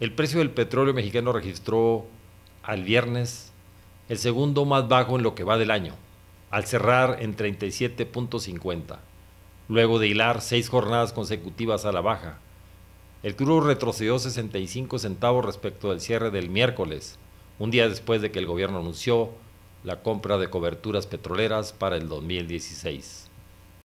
El precio del petróleo mexicano registró al viernes el segundo más bajo en lo que va del año, al cerrar en 37.50, luego de hilar seis jornadas consecutivas a la baja. El crudo retrocedió 65 centavos respecto del cierre del miércoles, un día después de que el gobierno anunció la compra de coberturas petroleras para el 2016.